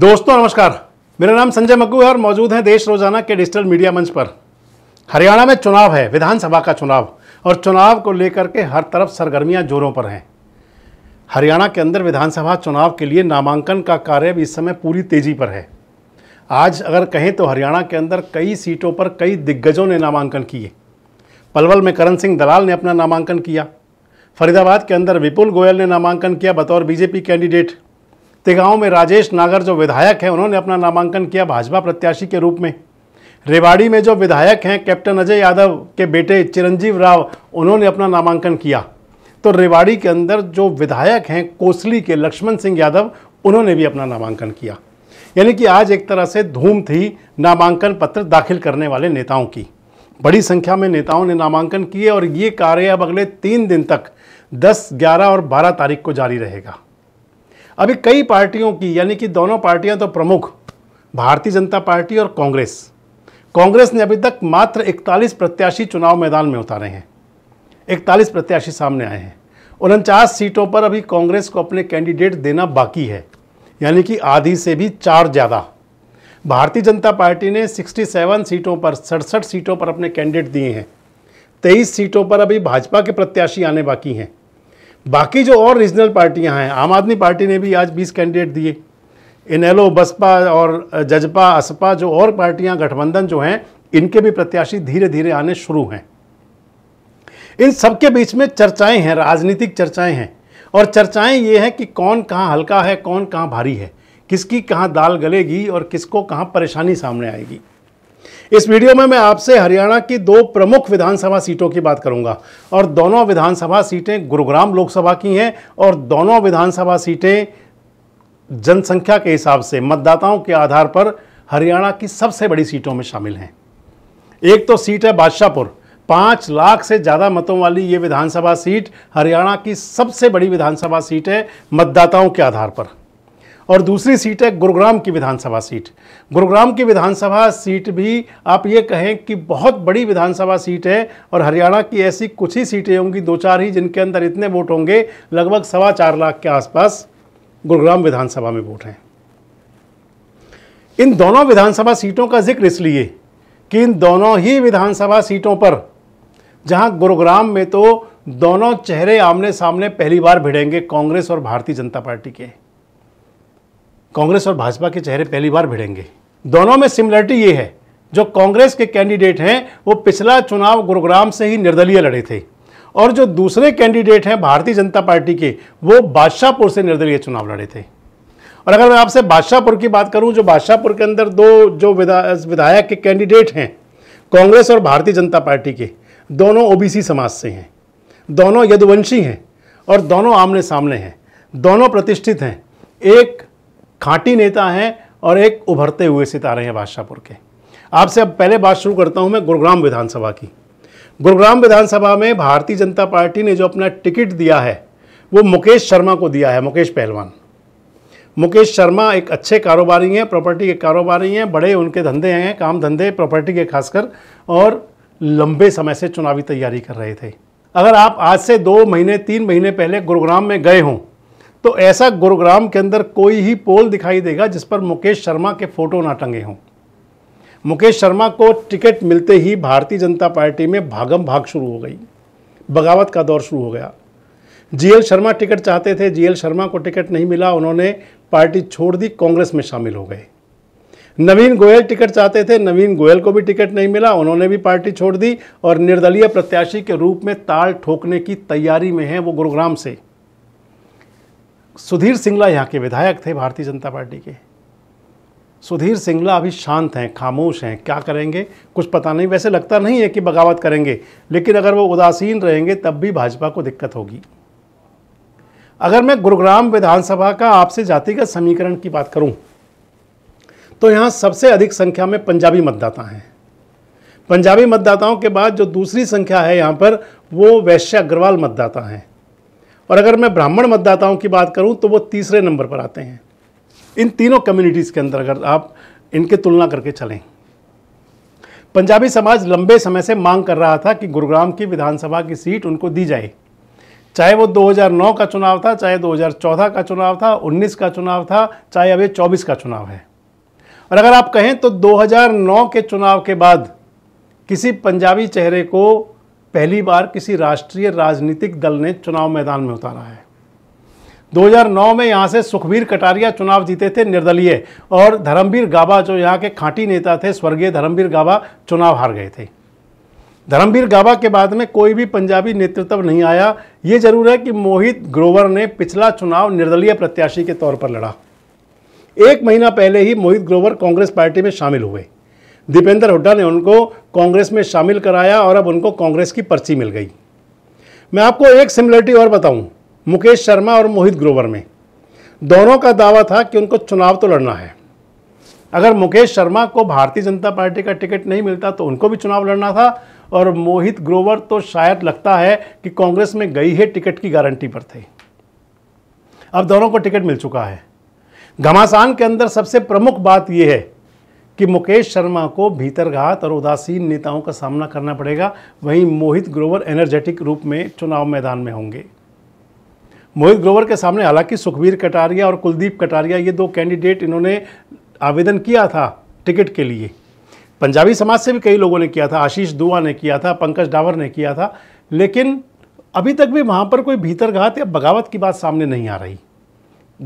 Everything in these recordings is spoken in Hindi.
दोस्तों नमस्कार मेरा नाम संजय मग्गू है और मौजूद हैं देश रोजाना के डिजिटल मीडिया मंच पर हरियाणा में चुनाव है विधानसभा का चुनाव और चुनाव को लेकर के हर तरफ सरगर्मियां जोरों पर हैं हरियाणा के अंदर विधानसभा चुनाव के लिए नामांकन का कार्य भी इस समय पूरी तेजी पर है आज अगर कहें तो हरियाणा के अंदर कई सीटों पर कई दिग्गजों ने नामांकन किए पलवल में करण सिंह दलाल ने अपना नामांकन किया फरीदाबाद के अंदर विपुल गोयल ने नामांकन किया बतौर बीजेपी कैंडिडेट तिगांव में राजेश नागर जो विधायक हैं उन्होंने अपना नामांकन किया भाजपा प्रत्याशी के रूप में रेवाड़ी में जो विधायक हैं कैप्टन अजय यादव के बेटे चिरंजीव राव उन्होंने अपना नामांकन किया तो रेवाड़ी के अंदर जो विधायक हैं कोसली के लक्ष्मण सिंह यादव उन्होंने भी अपना नामांकन किया यानी कि आज एक तरह से धूम थी नामांकन पत्र दाखिल करने वाले नेताओं की बड़ी संख्या में नेताओं ने नामांकन किए और ये कार्य अब अगले तीन दिन तक 10, 11 और 12 तारीख को जारी रहेगा अभी कई पार्टियों की यानी कि दोनों पार्टियां तो प्रमुख भारतीय जनता पार्टी और कांग्रेस कांग्रेस ने अभी तक मात्र इकतालीस प्रत्याशी चुनाव मैदान में उतारे हैं इकतालीस प्रत्याशी सामने आए हैं उनचास सीटों पर अभी कांग्रेस को अपने कैंडिडेट देना बाकी है यानी कि आधी से भी चार ज़्यादा भारतीय जनता पार्टी ने 67 सीटों पर सड़सठ सीटों पर अपने कैंडिडेट दिए हैं 23 सीटों पर अभी भाजपा के प्रत्याशी आने बाकी हैं बाकी जो और रीजनल पार्टियां हैं आम आदमी पार्टी ने भी आज 20 कैंडिडेट दिए एलो बसपा और जजपा असपा जो और पार्टियां गठबंधन जो हैं इनके भी प्रत्याशी धीरे धीरे आने शुरू हैं इन सबके बीच में चर्चाएं हैं राजनीतिक चर्चाएं हैं और चर्चाएं ये हैं कि कौन कहाँ हल्का है कौन कहाँ भारी है किसकी कहाँ दाल गलेगी और किसको कहाँ परेशानी सामने आएगी इस वीडियो में मैं आपसे हरियाणा की दो प्रमुख विधानसभा सीटों की बात करूंगा और दोनों विधानसभा सीटें गुरुग्राम लोकसभा की हैं और दोनों विधानसभा सीटें जनसंख्या के हिसाब से मतदाताओं के आधार पर हरियाणा की सबसे बड़ी सीटों में शामिल हैं एक तो सीट है बादशाहपुर पाँच लाख से ज़्यादा मतों वाली ये विधानसभा सीट हरियाणा की सबसे बड़ी विधानसभा सीट है मतदाताओं के आधार पर और दूसरी सीट है गुरुग्राम की विधानसभा सीट गुरुग्राम की विधानसभा सीट भी आप ये कहें कि बहुत बड़ी विधानसभा सीट है और हरियाणा की ऐसी कुछ ही सीटें होंगी दो चार ही जिनके अंदर इतने वोट होंगे लगभग सवा चार लाख के आसपास गुरुग्राम विधानसभा में वोट हैं इन दोनों विधानसभा सीटों का जिक्र इसलिए कि इन दोनों ही विधानसभा सीटों पर जहां गुरुग्राम में तो दोनों चेहरे आमने सामने पहली बार भिड़ेंगे कांग्रेस और भारतीय जनता पार्टी के कांग्रेस और भाजपा के चेहरे पहली बार भिड़ेंगे दोनों में सिमिलरिटी ये है जो कांग्रेस के कैंडिडेट हैं वो पिछला चुनाव गुरुग्राम से ही निर्दलीय लड़े थे और जो दूसरे कैंडिडेट हैं भारतीय जनता पार्टी के वो बादशाहपुर से निर्दलीय चुनाव लड़े थे और अगर मैं आपसे बादशाहपुर की बात करूं जो बादशाहपुर के अंदर दो जो विधा विधायक के कैंडिडेट हैं कांग्रेस और भारतीय जनता पार्टी के दोनों ओबीसी समाज से हैं दोनों यदुवंशी हैं और दोनों आमने सामने हैं दोनों प्रतिष्ठित हैं एक खाटी नेता हैं और एक उभरते हुए सितारे हैं बादशाहपुर के आपसे अब पहले बात शुरू करता हूं मैं गुरुग्राम विधानसभा की गुरुग्राम विधानसभा में भारतीय जनता पार्टी ने जो अपना टिकट दिया है वो मुकेश शर्मा को दिया है मुकेश पहलवान मुकेश शर्मा एक अच्छे कारोबारी हैं प्रॉपर्टी के कारोबारी हैं बड़े उनके धंधे हैं काम धंधे प्रॉपर्टी के खासकर और लंबे समय से चुनावी तैयारी कर रहे थे अगर आप आज से दो महीने तीन महीने पहले गुरुग्राम में गए हों तो ऐसा गुरुग्राम के अंदर कोई ही पोल दिखाई देगा जिस पर मुकेश शर्मा के फोटो ना टंगे हों मुकेश शर्मा को टिकट मिलते ही भारतीय जनता पार्टी में भागम भाग शुरू हो गई बगावत का दौर शुरू हो गया जीएल शर्मा टिकट चाहते थे जीएल शर्मा को टिकट नहीं मिला उन्होंने पार्टी छोड़ दी कांग्रेस में शामिल हो गए नवीन गोयल टिकट चाहते थे नवीन गोयल को भी टिकट नहीं मिला उन्होंने भी पार्टी छोड़ दी और निर्दलीय प्रत्याशी के रूप में ताल ठोकने की तैयारी में है वो गुरुग्राम से सुधीर सिंगला यहाँ के विधायक थे भारतीय जनता पार्टी के सुधीर सिंगला अभी शांत हैं खामोश हैं क्या करेंगे कुछ पता नहीं वैसे लगता नहीं है कि बगावत करेंगे लेकिन अगर वो उदासीन रहेंगे तब भी भाजपा को दिक्कत होगी अगर मैं गुरुग्राम विधानसभा का आपसे जातिगत समीकरण की बात करूं तो यहाँ सबसे अधिक संख्या में पंजाबी मतदाता हैं पंजाबी मतदाताओं के बाद जो दूसरी संख्या है यहाँ पर वो वैश्य अग्रवाल मतदाता हैं और अगर मैं ब्राह्मण मतदाताओं की बात करूं तो वो तीसरे नंबर पर आते हैं इन तीनों कम्युनिटीज़ के अंदर अगर आप इनके तुलना करके चलें पंजाबी समाज लंबे समय से मांग कर रहा था कि गुरुग्राम की विधानसभा की सीट उनको दी जाए चाहे वो 2009 का चुनाव था चाहे 2014 का चुनाव था 19 का चुनाव था चाहे अब ये 24 का चुनाव है और अगर आप कहें तो 2009 के चुनाव के बाद किसी पंजाबी चेहरे को पहली बार किसी राष्ट्रीय राजनीतिक दल ने चुनाव मैदान में उतारा है 2009 में यहाँ से सुखबीर कटारिया चुनाव जीते थे निर्दलीय और धर्मवीर गाबा जो यहाँ के खांटी नेता थे स्वर्गीय धर्मवीर गाबा चुनाव हार गए थे धर्मवीर गाबा के बाद में कोई भी पंजाबी नेतृत्व नहीं आया ये जरूर है कि मोहित ग्रोवर ने पिछला चुनाव निर्दलीय प्रत्याशी के तौर पर लड़ा एक महीना पहले ही मोहित ग्रोवर कांग्रेस पार्टी में शामिल हुए दीपेंद्र हुड्डा ने उनको कांग्रेस में शामिल कराया और अब उनको कांग्रेस की पर्ची मिल गई मैं आपको एक सिमिलरिटी और बताऊं मुकेश शर्मा और मोहित ग्रोवर में दोनों का दावा था कि उनको चुनाव तो लड़ना है अगर मुकेश शर्मा को भारतीय जनता पार्टी का टिकट नहीं मिलता तो उनको भी चुनाव लड़ना था और मोहित ग्रोवर तो शायद लगता है कि कांग्रेस में गई है टिकट की गारंटी पर थे अब दोनों को टिकट मिल चुका है घमासान के अंदर सबसे प्रमुख बात यह है कि मुकेश शर्मा को भीतरघात और उदासीन नेताओं का सामना करना पड़ेगा वहीं मोहित ग्रोवर एनर्जेटिक रूप में चुनाव मैदान में होंगे मोहित ग्रोवर के सामने हालांकि सुखबीर कटारिया और कुलदीप कटारिया ये दो कैंडिडेट इन्होंने आवेदन किया था टिकट के लिए पंजाबी समाज से भी कई लोगों ने किया था आशीष दुआ ने किया था पंकज डावर ने किया था लेकिन अभी तक भी वहाँ पर कोई भीतरघात या बगावत की बात सामने नहीं आ रही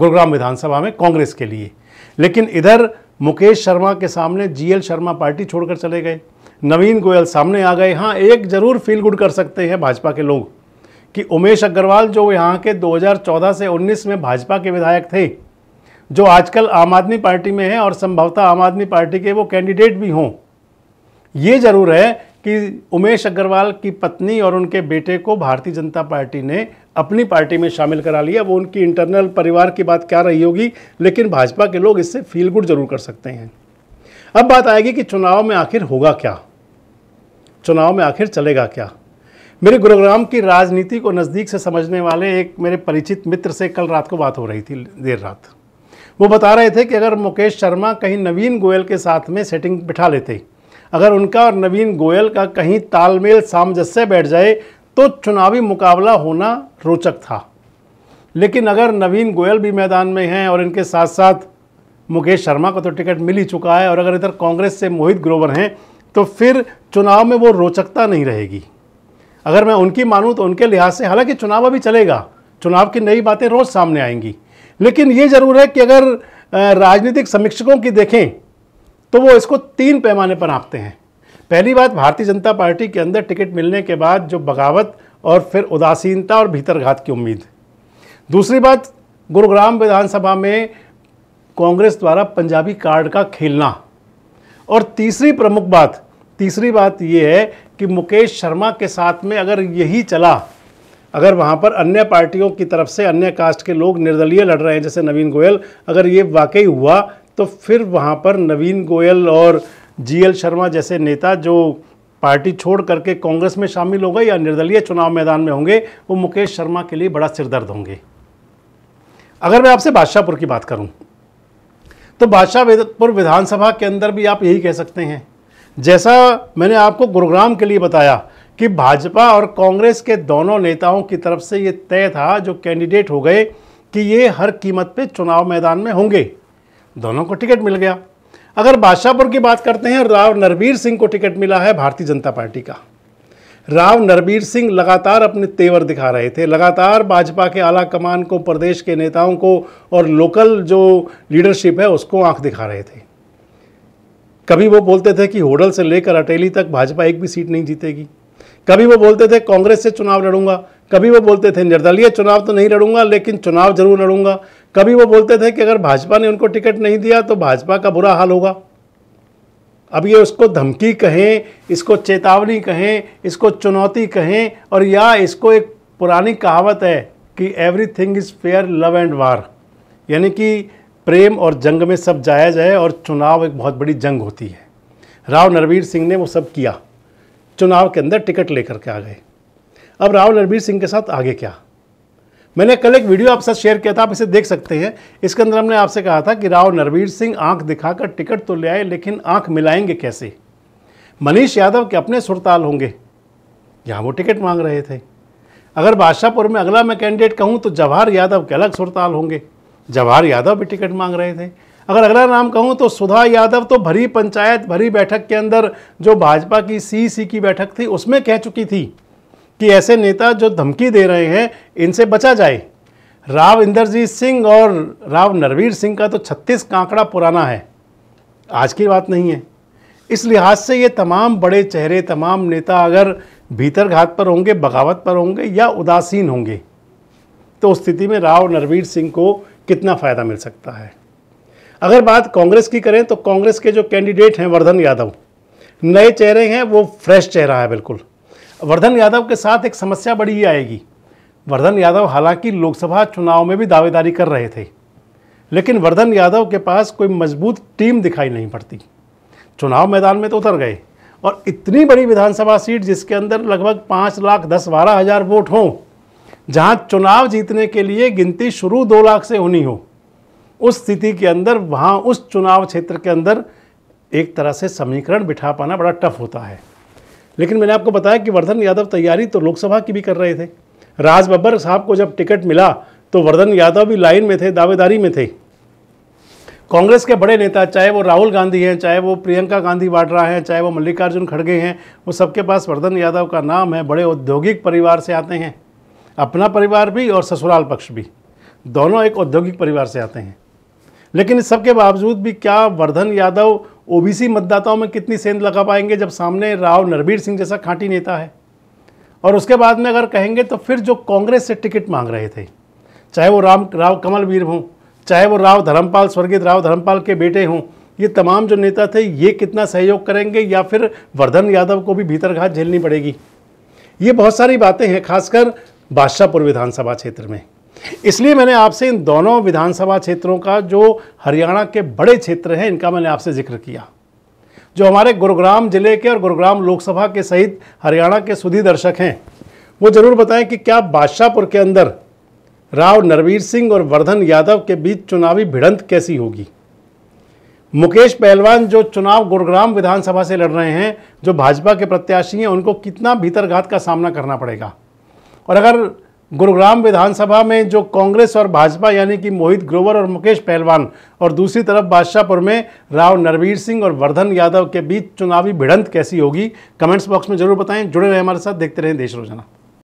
गुरुग्राम विधानसभा में कांग्रेस के लिए लेकिन इधर मुकेश शर्मा के सामने जीएल शर्मा पार्टी छोड़कर चले गए नवीन गोयल सामने आ गए हाँ एक जरूर फील गुड कर सकते हैं भाजपा के लोग कि उमेश अग्रवाल जो यहाँ के 2014 से 19 में भाजपा के विधायक थे जो आजकल आम आदमी पार्टी में हैं और संभवतः आम आदमी पार्टी के वो कैंडिडेट भी हों ये ज़रूर है कि उमेश अग्रवाल की पत्नी और उनके बेटे को भारतीय जनता पार्टी ने अपनी पार्टी में शामिल करा लिया वो उनकी इंटरनल परिवार की बात क्या रही होगी लेकिन भाजपा के लोग इससे फील गुड जरूर कर सकते हैं अब बात आएगी कि चुनाव में आखिर होगा क्या चुनाव में आखिर चलेगा क्या मेरे गुरुग्राम की राजनीति को नज़दीक से समझने वाले एक मेरे परिचित मित्र से कल रात को बात हो रही थी देर रात वो बता रहे थे कि अगर मुकेश शर्मा कहीं नवीन गोयल के साथ में सेटिंग बिठा लेते अगर उनका और नवीन गोयल का कहीं तालमेल सामंजस्य बैठ जाए तो चुनावी मुकाबला होना रोचक था लेकिन अगर नवीन गोयल भी मैदान में हैं और इनके साथ साथ मुकेश शर्मा को तो टिकट मिल ही चुका है और अगर इधर कांग्रेस से मोहित ग्रोवर हैं तो फिर चुनाव में वो रोचकता नहीं रहेगी अगर मैं उनकी मानूँ तो उनके लिहाज से हालांकि चुनाव अभी चलेगा चुनाव की नई बातें रोज़ सामने आएंगी लेकिन ये ज़रूर है कि अगर राजनीतिक समीक्षकों की देखें तो वो इसको तीन पैमाने पर आंपते हैं पहली बात भारतीय जनता पार्टी के अंदर टिकट मिलने के बाद जो बगावत और फिर उदासीनता और भीतरघात की उम्मीद दूसरी बात गुरुग्राम विधानसभा में कांग्रेस द्वारा पंजाबी कार्ड का खेलना और तीसरी प्रमुख बात तीसरी बात ये है कि मुकेश शर्मा के साथ में अगर यही चला अगर वहाँ पर अन्य पार्टियों की तरफ से अन्य कास्ट के लोग निर्दलीय लड़ रहे हैं जैसे नवीन गोयल अगर ये वाकई हुआ तो फिर वहाँ पर नवीन गोयल और जीएल शर्मा जैसे नेता जो पार्टी छोड़ करके कांग्रेस में शामिल हो गए या निर्दलीय चुनाव मैदान में होंगे वो मुकेश शर्मा के लिए बड़ा सिरदर्द होंगे अगर मैं आपसे बादशाहपुर की बात करूं तो बादशाहपुर विधानसभा के अंदर भी आप यही कह सकते हैं जैसा मैंने आपको गुरुग्राम के लिए बताया कि भाजपा और कांग्रेस के दोनों नेताओं की तरफ से ये तय था जो कैंडिडेट हो गए कि ये हर कीमत पे चुनाव मैदान में होंगे दोनों को टिकट मिल गया अगर बादशाहपुर की बात करते हैं राव नरबीर सिंह को टिकट मिला है भारतीय जनता पार्टी का राव नरबीर सिंह लगातार अपने तेवर दिखा रहे थे लगातार भाजपा के आला कमान को प्रदेश के नेताओं को और लोकल जो लीडरशिप है उसको आंख दिखा रहे थे कभी वो बोलते थे कि होडल से लेकर अटेली तक भाजपा एक भी सीट नहीं जीतेगी कभी वो बोलते थे कांग्रेस से चुनाव लड़ूंगा कभी वो बोलते थे निर्दलीय चुनाव तो नहीं लड़ूंगा लेकिन चुनाव जरूर लड़ूंगा कभी वो बोलते थे कि अगर भाजपा ने उनको टिकट नहीं दिया तो भाजपा का बुरा हाल होगा अब ये उसको धमकी कहें इसको चेतावनी कहें इसको चुनौती कहें और या इसको एक पुरानी कहावत है कि everything is fair love and war यानी कि प्रेम और जंग में सब जायज़ है और चुनाव एक बहुत बड़ी जंग होती है राव नरवीर सिंह ने वो सब किया चुनाव के अंदर टिकट लेकर के आ गए अब राव नरवीर सिंह के साथ आगे क्या मैंने कल एक वीडियो आप साथ शेयर किया था आप इसे देख सकते हैं इसके अंदर हमने आपसे कहा था कि राव नरवीर सिंह आंख दिखाकर टिकट तो ले आए लेकिन आंख मिलाएंगे कैसे मनीष यादव के अपने सुरताल होंगे यहाँ वो टिकट मांग रहे थे अगर बादशाहपुर में अगला मैं कैंडिडेट कहूँ तो जवाहर यादव के अलग सुरताल होंगे जवाहर यादव भी टिकट मांग रहे थे अगर अगला नाम कहूँ तो सुधा यादव तो भरी पंचायत भरी बैठक के अंदर जो भाजपा की सी सी की बैठक थी उसमें कह चुकी थी कि ऐसे नेता जो धमकी दे रहे हैं इनसे बचा जाए राव इंदरजीत सिंह और राव नरवीर सिंह का तो छत्तीस कांकड़ा पुराना है आज की बात नहीं है इस लिहाज से ये तमाम बड़े चेहरे तमाम नेता अगर भीतर घात पर होंगे बगावत पर होंगे या उदासीन होंगे तो उस स्थिति में राव नरवीर सिंह को कितना फ़ायदा मिल सकता है अगर बात कांग्रेस की करें तो कांग्रेस के जो कैंडिडेट हैं वर्धन यादव नए चेहरे हैं वो फ्रेश चेहरा है बिल्कुल वर्धन यादव के साथ एक समस्या बड़ी ही आएगी वर्धन यादव हालांकि लोकसभा चुनाव में भी दावेदारी कर रहे थे लेकिन वर्धन यादव के पास कोई मजबूत टीम दिखाई नहीं पड़ती चुनाव मैदान में तो उतर गए और इतनी बड़ी विधानसभा सीट जिसके अंदर लगभग पाँच लाख दस बारह हज़ार वोट हों जहां चुनाव जीतने के लिए गिनती शुरू दो लाख से होनी हो उस स्थिति के अंदर वहां उस चुनाव क्षेत्र के अंदर एक तरह से समीकरण बिठा पाना बड़ा टफ होता है लेकिन मैंने आपको बताया कि वर्धन यादव तैयारी तो लोकसभा की भी कर रहे थे राज बब्बर साहब को जब टिकट मिला तो वर्धन यादव भी लाइन में थे दावेदारी में थे कांग्रेस के बड़े नेता चाहे वो राहुल गांधी हैं चाहे वो प्रियंका गांधी वाड्रा हैं चाहे वो मल्लिकार्जुन खड़गे हैं वो सबके पास वर्धन यादव का नाम है बड़े औद्योगिक परिवार से आते हैं अपना परिवार भी और ससुराल पक्ष भी दोनों एक औद्योगिक परिवार से आते हैं लेकिन इस सब के बावजूद भी क्या वर्धन यादव ओबीसी मतदाताओं में कितनी सेंध लगा पाएंगे जब सामने राव नरबीर सिंह जैसा खांटी नेता है और उसके बाद में अगर कहेंगे तो फिर जो कांग्रेस से टिकट मांग रहे थे चाहे वो राम राव कमलवीर हों चाहे वो राव धर्मपाल स्वर्गीय राव धर्मपाल के बेटे हों ये तमाम जो नेता थे ये कितना सहयोग करेंगे या फिर वर्धन यादव को भी भीतरघात झेलनी पड़ेगी ये बहुत सारी बातें हैं खासकर बादशाहपुर विधानसभा क्षेत्र में इसलिए मैंने आपसे इन दोनों विधानसभा क्षेत्रों का जो हरियाणा के बड़े क्षेत्र हैं इनका मैंने आपसे जिक्र किया जो हमारे गुरुग्राम जिले के और गुरुग्राम लोकसभा के सहित हरियाणा के सुधी दर्शक हैं वो ज़रूर बताएं कि क्या बादशाहपुर के अंदर राव नरवीर सिंह और वर्धन यादव के बीच चुनावी भिड़ंत कैसी होगी मुकेश पहलवान जो चुनाव गुरुग्राम विधानसभा से लड़ रहे हैं जो भाजपा के प्रत्याशी हैं उनको कितना भीतरघात का सामना करना पड़ेगा और अगर गुरुग्राम विधानसभा में जो कांग्रेस और भाजपा यानी कि मोहित ग्रोवर और मुकेश पहलवान और दूसरी तरफ बादशाहपुर में राव नरवीर सिंह और वर्धन यादव के बीच चुनावी भिड़ंत कैसी होगी कमेंट्स बॉक्स में जरूर बताएं जुड़े रहे हमारे साथ देखते रहें देश रोजाना